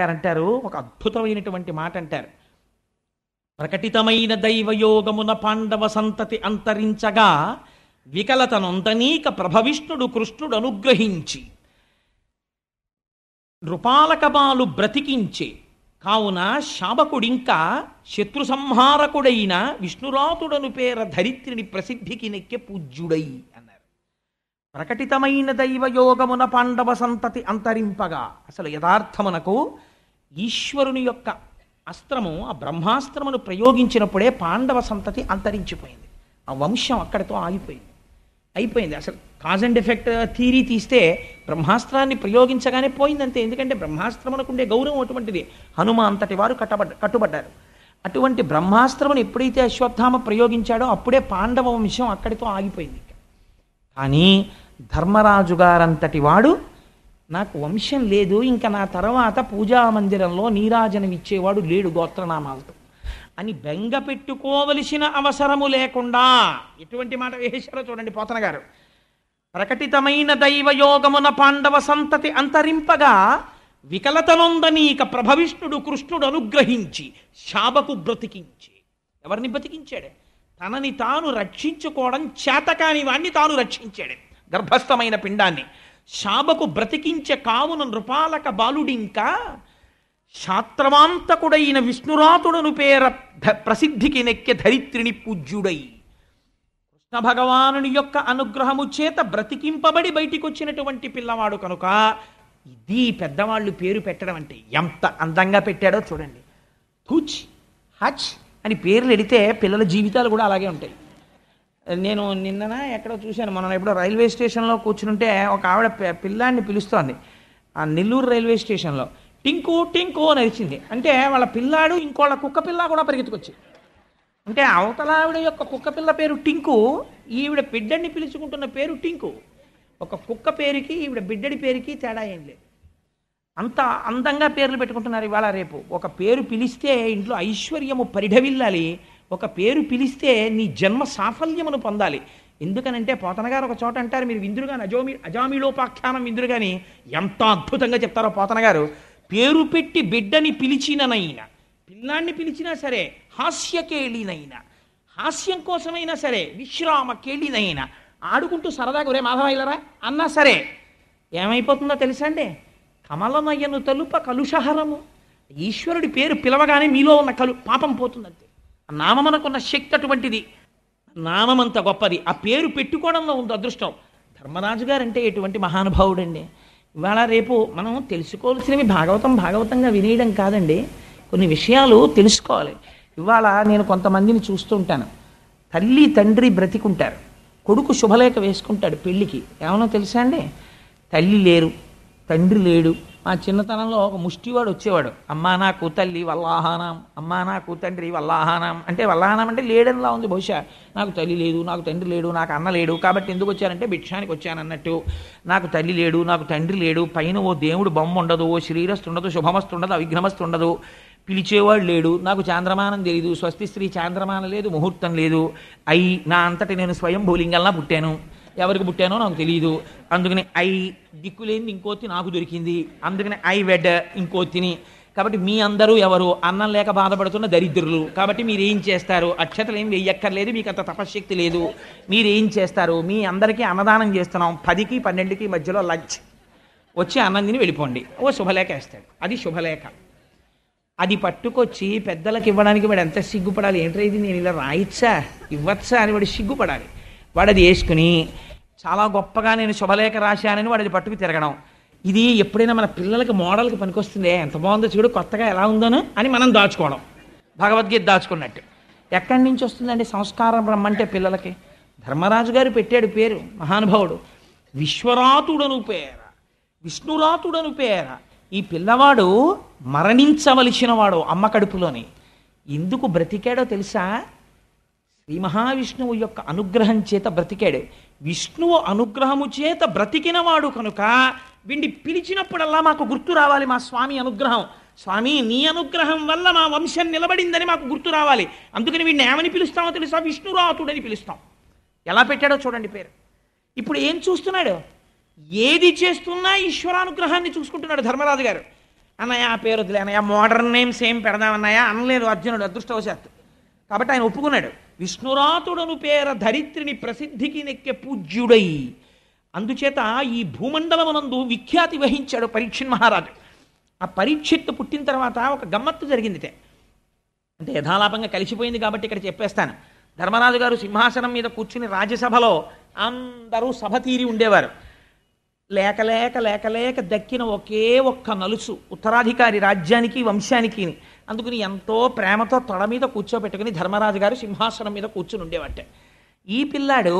గారు అంటారు ఒక అద్భుతమైనటువంటి మాట అంటారు ప్రకటితమైన దైవయోగమున పాండవ సంతతి అంతరించగా వికలతనొందనీక ప్రభవిష్ణుడు కృష్ణుడు అనుగ్రహించి నృపాలకబాలు బ్రతికించే కావున శాబకుడింకా శత్రు సంహారకుడైన విష్ణురాతుడను పేర ధరిత్రిని ప్రసిద్ధికి నెక్కే పూజ్యుడై ప్రకటితమైన దైవయోగమున పాండవ సంతతి అంతరింపగా అసలు యథార్థమునకు ఈశ్వరుని యొక్క అస్త్రము ఆ బ్రహ్మాస్త్రమును ప్రయోగించినప్పుడే పాండవ సంతతి అంతరించిపోయింది ఆ వంశం అక్కడితో ఆగిపోయింది అయిపోయింది అసలు కాజ్ అండ్ ఎఫెక్ట్ థీరీ తీస్తే బ్రహ్మాస్త్రాన్ని ప్రయోగించగానే పోయిందంతే ఎందుకంటే బ్రహ్మాస్త్రమునకు ఉండే గౌరవం అటువంటిది హనుమ అంతటి వారు కట్టబడ్డ కట్టుబడ్డారు అటువంటి బ్రహ్మాస్త్రమును ఎప్పుడైతే అశ్వత్థామ ప్రయోగించాడో అప్పుడే పాండవ వంశం అక్కడితో ఆగిపోయింది అని ధర్మరాజు గారంతటి వాడు నాకు వంశం లేదు ఇంకా నా తర్వాత పూజా మందిరంలో నీరాజనం ఇచ్చేవాడు లేడు గోత్రనామాలతో అని బెంగ పెట్టుకోవలసిన అవసరము లేకుండా ఎటువంటి మాట వేసారో చూడండి పోతన గారు ప్రకటితమైన దైవయోగమున పాండవ సంతతి అంతరింపగా ఇక ప్రభవిష్ణుడు కృష్ణుడు అనుగ్రహించి శాబకు బ్రతికించి ఎవరిని బ్రతికించాడే తనని తాను రక్షించుకోవడం చేతకాని వాణ్ణి తాను రక్షించాడు గర్భస్థమైన పిండాన్ని శాబకు బ్రతికించే కావున నృపాలక బాలుడి ఇంకా శాత్రవాంతకుడైన విష్ణురాతుడను పేర ప్రసిద్ధికి నెక్కే ధరిత్రిని పూజ్యుడై కృష్ణ భగవానుని యొక్క అనుగ్రహము చేత బ్రతికింపబడి బయటికి వచ్చినటువంటి పిల్లవాడు కనుక ఇది పెద్దవాళ్ళు పేరు పెట్టడం అంటే ఎంత అందంగా పెట్టాడో చూడండి తూచ్ హచ్ అని పేర్లు ఎడితే పిల్లల జీవితాలు కూడా అలాగే ఉంటాయి నేను నిన్న ఎక్కడో చూశాను మనం ఎప్పుడో రైల్వే స్టేషన్లో కూర్చుంటే ఒక ఆవిడ పిల్లాన్ని పిలుస్తోంది ఆ నెల్లూరు రైల్వే స్టేషన్లో టింకు టింకు అని అరిచింది అంటే వాళ్ళ పిల్లాడు ఇంకోళ్ళ కుక్క పిల్ల కూడా పరిగెత్తుకొచ్చి అంటే అవతల ఆవిడ యొక్క కుక్క పిల్ల పేరు టింకు ఈవిడ బిడ్డని పిలుచుకుంటున్న పేరు టింకు ఒక కుక్క పేరుకి ఈవిడ బిడ్డడి పేరుకి తేడా ఏం లేదు అంత అందంగా పేర్లు పెట్టుకుంటున్నారు ఇవాళ రేపు ఒక పేరు పిలిస్తే ఇంట్లో ఐశ్వర్యము పరిఢవిల్లాలి ఒక పేరు పిలిస్తే నీ జన్మ సాఫల్యమును పొందాలి ఎందుకనంటే పోతనగారు ఒక చోట అంటారు మీరు విందురుగా అజోమి అజామిలోపాఖ్యానం విందురు కానీ ఎంత అద్భుతంగా చెప్తారో పోతనగారు పేరు పెట్టి బిడ్డని పిలిచిననైనా పిల్లాన్ని పిలిచినా సరే హాస్యకేళినైనా హాస్యం కోసమైనా సరే విశ్రామ కేళినైనా ఆడుకుంటూ సరదాగా ఒరే మాధవ అన్నా సరే ఏమైపోతుందో తెలుసా అండి కమలనయను తలుప కలుషహరము ఈశ్వరుడి పేరు పిలవగానే మీలో ఉన్న కలు పాపం పోతుందంతే ఆ నామమనకున్న శక్తి అటువంటిది నామమంత గొప్పది ఆ పేరు పెట్టుకోవడంలో ఉంది అదృష్టం ధర్మరాజు గారు అంటే ఎటువంటి మహానుభావుడండి ఇవాళ రేపు మనం తెలుసుకోవాల్సినవి భాగవతం భాగవతంగా వినేయడం కాదండి కొన్ని విషయాలు తెలుసుకోవాలి ఇవాళ నేను కొంతమందిని చూస్తుంటాను తల్లి తండ్రి బ్రతికుంటారు కొడుకు శుభలేఖ వేసుకుంటాడు పెళ్ళికి ఏమన్నా తెలుసా అండి తల్లి లేరు తండ్రి లేడు మా చిన్నతనంలో ఒక ముష్టివాడు వచ్చేవాడు అమ్మా నా కూతల్లి వల్లాహానం అమ్మా నా కూతండ్రి వల్లాహానం అంటే వల్లాహానం అంటే లేడనిలా ఉంది బహుశా నాకు తల్లి లేదు నాకు తండ్రి లేడు నాకు అన్న లేడు కాబట్టి ఎందుకు వచ్చానంటే భిక్షానికి వచ్చానన్నట్టు నాకు తల్లి లేడు నాకు తండ్రి లేడు పైన ఓ దేవుడు బొమ్మ ఉండదు ఓ శ్రీరస్తు ఉండదు శుభమస్తు ఉండదు అవిఘ్నమస్తు ఉండదు పిలిచేవాడు లేడు నాకు చాంద్రమానం తెలియదు స్వస్తి స్త్రీ చాంద్రమానం లేదు ముహూర్తం లేదు అయి నా అంతటి నేను స్వయం భూలింగల్లా పుట్టాను ఎవరికి పుట్టానో నాకు తెలియదు అందుకని ఐ దిక్కులేని ఇంకోతి నాకు దొరికింది అందుకని ఐ వెడ్ ఇంకొత్తిని కాబట్టి మీ అందరూ ఎవరు అన్నం లేక బాధపడుతున్న దరిద్రులు కాబట్టి మీరు ఏం చేస్తారు అక్షతలు ఏం వెయ్యక్కర్లేదు మీకు అంత తపశ్శక్తి లేదు మీరు ఏం చేస్తారు మీ అందరికీ అన్నదానం చేస్తున్నాం పదికి పన్నెండుకి మధ్యలో లంచ్ వచ్చి అన్నం తిని వెళ్ళిపోండి ఓ శుభలేఖ వేస్తాడు అది శుభలేఖ అది పట్టుకొచ్చి పెద్దలకు ఇవ్వడానికి వాడు ఎంత సిగ్గుపడాలి ఏంటైతే నేను ఇలా రాయిచ్చా ఇవ్వచ్చా అని వాడు సిగ్గుపడాలి వాడు అది వేసుకుని చాలా గొప్పగా నేను శుభలేఖ రాశానని వాడు అది పట్టుకు తిరగడం ఇది ఎప్పుడైనా మన పిల్లలకి మోడల్కి పనికొస్తుందే ఎంత బాగుందో చూడు కొత్తగా ఎలా ఉందోను అని మనం దాచుకోవడం భగవద్గీత దాచుకున్నట్టు ఎక్కడి నుంచి వస్తుందండి సంస్కారం రమ్మంటే పిల్లలకి ధర్మరాజు గారు పెట్టాడు పేరు మహానుభావుడు విశ్వరాతుడను పేర విష్ణురాతుడను పేర ఈ పిల్లవాడు మరణించవలసిన వాడు అమ్మ కడుపులోని ఎందుకు బ్రతికాడో తెలుసా శ్రీ మహావిష్ణువు యొక్క అనుగ్రహం చేత బ్రతికాడు విష్ణువు అనుగ్రహము చేత బ్రతికినవాడు కనుక విండి పిలిచినప్పుడల్లా మాకు గుర్తు రావాలి మా స్వామి అనుగ్రహం స్వామి నీ అనుగ్రహం వల్ల మా వంశం నిలబడిందని మాకు గుర్తు రావాలి అందుకని వీడిని ఏమని పిలుస్తామో తెలుసా విష్ణురాతుడని పిలుస్తాం ఎలా పెట్టాడో చూడండి పేరు ఇప్పుడు ఏం చూస్తున్నాడు ఏది చేస్తున్నా ఈశ్వరానుగ్రహాన్ని చూసుకుంటున్నాడు ధర్మరాజు గారు అన్నయ్య ఆ పేరు వదిలే అన్నయ్య మోడర్న్ నేమ్స్ ఏం పెడదామన్నాయా అనలేదు అర్జునుడు అదృష్టవశాత్తు కాబట్టి ఆయన ఒప్పుకున్నాడు విష్ణురాతుడను పేర ధరిత్రిని ప్రసిద్ధికి నెక్కే పూజ్యుడై అందుచేత ఈ భూమండలమునందు విఖ్యాతి వహించాడు పరీక్షన్ మహారాజు ఆ పరీక్షిత్తు పుట్టిన తర్వాత ఒక గమ్మత్తు జరిగింది అంటే యథాలాపంగా కలిసిపోయింది కాబట్టి ఇక్కడ చెప్పేస్తాను ధర్మరాజు గారు సింహాసనం మీద కూర్చుని రాజ్యసభలో అందరూ సభ తీరి ఉండేవారు లేక లేక లేక లేక దక్కిన ఒకే ఒక్క నలుసు ఉత్తరాధికారి రాజ్యానికి వంశానికి అందుకని ఎంతో ప్రేమతో తొడ మీద కూర్చోబెట్టుకుని ధర్మరాజు గారు సింహాసనం మీద కూర్చుని ఉండేవట్టే ఈ పిల్లాడు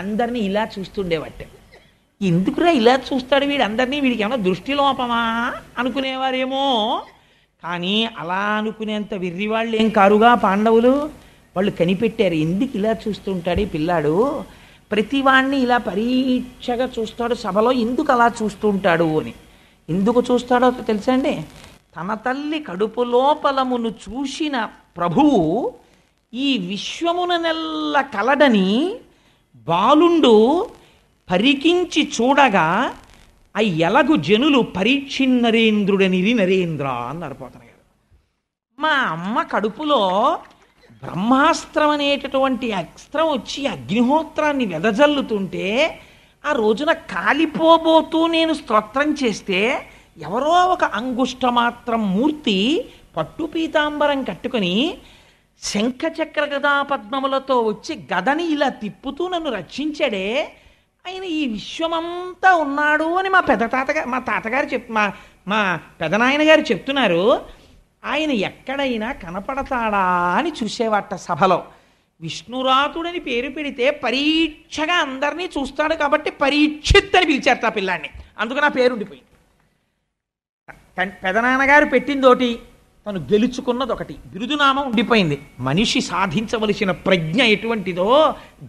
అందరినీ ఇలా చూస్తుండేవట్టే ఎందుకురా ఇలా చూస్తాడు వీడు అందరినీ వీడికి ఏమైనా లోపమా అనుకునేవారేమో కానీ అలా అనుకునేంత వాళ్ళు ఏం కారుగా పాండవులు వాళ్ళు కనిపెట్టారు ఎందుకు ఇలా చూస్తుంటాడు ఈ పిల్లాడు వాడిని ఇలా పరీక్షగా చూస్తాడు సభలో ఎందుకు అలా చూస్తుంటాడు అని ఎందుకు చూస్తాడో తెలుసా అండి తన తల్లి కడుపు లోపలమును చూసిన ప్రభువు ఈ విశ్వమున నెల్ల కలడని బాలుండు పరికించి చూడగా ఆ ఎలగు జనులు పరీక్షిన్ నరేంద్రుడనిది నరేంద్ర అన్నారు పోతన మా అమ్మ కడుపులో బ్రహ్మాస్త్రం అనేటటువంటి అస్త్రం వచ్చి అగ్నిహోత్రాన్ని వెదజల్లుతుంటే ఆ రోజున కాలిపోబోతూ నేను స్తోత్రం చేస్తే ఎవరో ఒక అంగుష్ట మాత్రం మూర్తి పట్టు పీతాంబరం కట్టుకుని శంఖచక్ర గదా పద్మములతో వచ్చి గదని ఇలా తిప్పుతూ నన్ను రక్షించాడే ఆయన ఈ విశ్వమంతా ఉన్నాడు అని మా పెద్ద తాతగారు మా తాతగారు చెప్ మా మా పెదనాయన గారు చెప్తున్నారు ఆయన ఎక్కడైనా కనపడతాడా అని చూసేవాట సభలో విష్ణురాతుడని పేరు పెడితే పరీక్షగా అందరినీ చూస్తాడు కాబట్టి పరీక్షిత్ అని పిలిచారు ఆ పిల్లాన్ని అందుకు నా పేరు ఉండిపోయింది పెదనాన్నగారు పెట్టిందోటి తను గెలుచుకున్నది ఒకటి బిరుదునామం ఉండిపోయింది మనిషి సాధించవలసిన ప్రజ్ఞ ఎటువంటిదో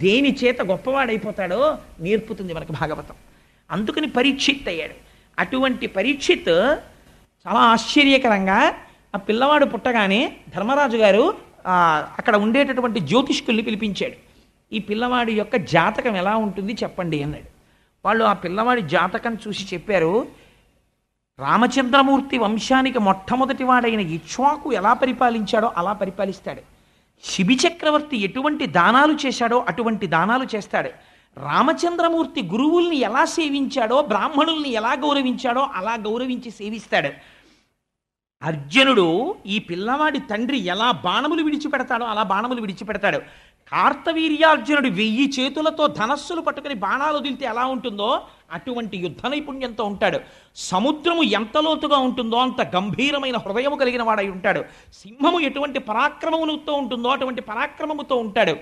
దేని చేత గొప్పవాడైపోతాడో నేర్పుతుంది మనకు భాగవతం అందుకని పరీక్షిత్ అయ్యాడు అటువంటి పరీక్షిత్ చాలా ఆశ్చర్యకరంగా ఆ పిల్లవాడు పుట్టగానే ధర్మరాజు గారు అక్కడ ఉండేటటువంటి జ్యోతిష్కుల్ని పిలిపించాడు ఈ పిల్లవాడి యొక్క జాతకం ఎలా ఉంటుంది చెప్పండి అన్నాడు వాళ్ళు ఆ పిల్లవాడి జాతకం చూసి చెప్పారు రామచంద్రమూర్తి వంశానికి మొట్టమొదటి వాడైన ఇక్ష్వాకు ఎలా పరిపాలించాడో అలా పరిపాలిస్తాడు శిబి చక్రవర్తి ఎటువంటి దానాలు చేశాడో అటువంటి దానాలు చేస్తాడు రామచంద్రమూర్తి గురువుల్ని ఎలా సేవించాడో బ్రాహ్మణుల్ని ఎలా గౌరవించాడో అలా గౌరవించి సేవిస్తాడు అర్జునుడు ఈ పిల్లవాడి తండ్రి ఎలా బాణములు విడిచిపెడతాడో అలా బాణములు విడిచిపెడతాడు కార్తవీర్యార్జునుడు వెయ్యి చేతులతో ధనస్సులు పట్టుకుని బాణాలు వదిలితే ఎలా ఉంటుందో అటువంటి యుద్ధ నైపుణ్యంతో ఉంటాడు సముద్రము ఎంత లోతుగా ఉంటుందో అంత గంభీరమైన హృదయము కలిగిన వాడై ఉంటాడు సింహము ఎటువంటి పరాక్రమములతో ఉంటుందో అటువంటి పరాక్రమముతో ఉంటాడు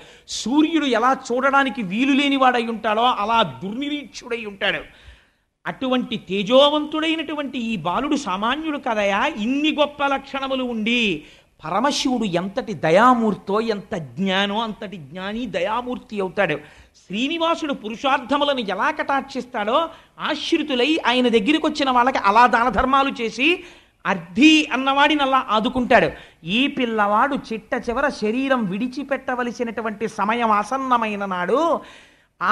సూర్యుడు ఎలా చూడడానికి వీలు లేని వాడై ఉంటాడో అలా దుర్నిరీక్షుడై ఉంటాడు అటువంటి తేజోవంతుడైనటువంటి ఈ బాలుడు సామాన్యుడు కదయా ఇన్ని గొప్ప లక్షణములు ఉండి పరమశివుడు ఎంతటి దయామూర్తో ఎంత జ్ఞానో అంతటి జ్ఞాని దయామూర్తి అవుతాడు శ్రీనివాసుడు పురుషార్థములను ఎలా కటాక్షిస్తాడో ఆశ్రితులై ఆయన దగ్గరికి వచ్చిన వాళ్ళకి అలా దాన ధర్మాలు చేసి అర్ధి అన్నవాడిని అలా ఆదుకుంటాడు ఈ పిల్లవాడు చిట్ట చివర శరీరం విడిచిపెట్టవలసినటువంటి సమయం ఆసన్నమైన నాడు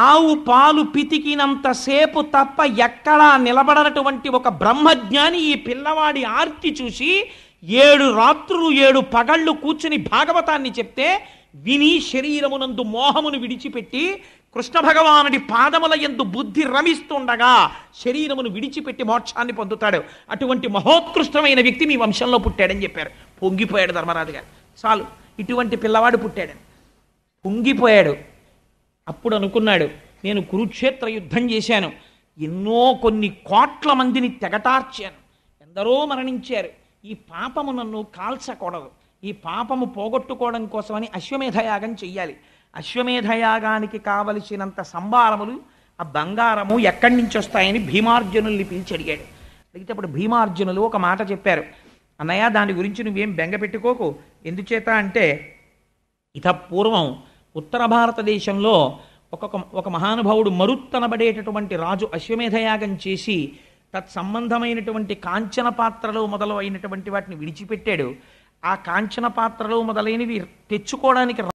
ఆవు పాలు పితికినంతసేపు తప్ప ఎక్కడా నిలబడనటువంటి ఒక బ్రహ్మజ్ఞాని ఈ పిల్లవాడి ఆర్తి చూసి ఏడు రాత్రులు ఏడు పగళ్ళు కూర్చుని భాగవతాన్ని చెప్తే విని శరీరమునందు మోహమును విడిచిపెట్టి కృష్ణ భగవానుడి పాదముల ఎందు బుద్ధి రమిస్తుండగా శరీరమును విడిచిపెట్టి మోక్షాన్ని పొందుతాడు అటువంటి మహోత్కృష్టమైన వ్యక్తి మీ వంశంలో పుట్టాడని చెప్పారు పొంగిపోయాడు ధర్మరాజు గారు చాలు ఇటువంటి పిల్లవాడు పుట్టాడని పొంగిపోయాడు అప్పుడు అనుకున్నాడు నేను కురుక్షేత్ర యుద్ధం చేశాను ఎన్నో కొన్ని కోట్ల మందిని తెగటార్చాను ఎందరో మరణించారు ఈ పాపము నన్ను కాల్చకూడదు ఈ పాపము పోగొట్టుకోవడం కోసమని అశ్వమేధయాగం చెయ్యాలి అశ్వమేధయాగానికి కావలసినంత సంభారములు ఆ బంగారము ఎక్కడి నుంచి వస్తాయని భీమార్జునుల్ని పిలిచి అడిగాడు అడిగితే అప్పుడు భీమార్జునులు ఒక మాట చెప్పారు అన్నయ్య దాని గురించి నువ్వేం బెంగ పెట్టుకోకు ఎందుచేత అంటే ఇత పూర్వం ఉత్తర భారతదేశంలో ఒక్కొక్క ఒక మహానుభావుడు మరుత్తనబడేటటువంటి రాజు అశ్వమేధయాగం చేసి తత్సంబంధమైనటువంటి కాంచన పాత్రలు మొదలు అయినటువంటి వాటిని విడిచిపెట్టాడు ఆ కాంచన పాత్రలు మొదలైనవి తెచ్చుకోవడానికి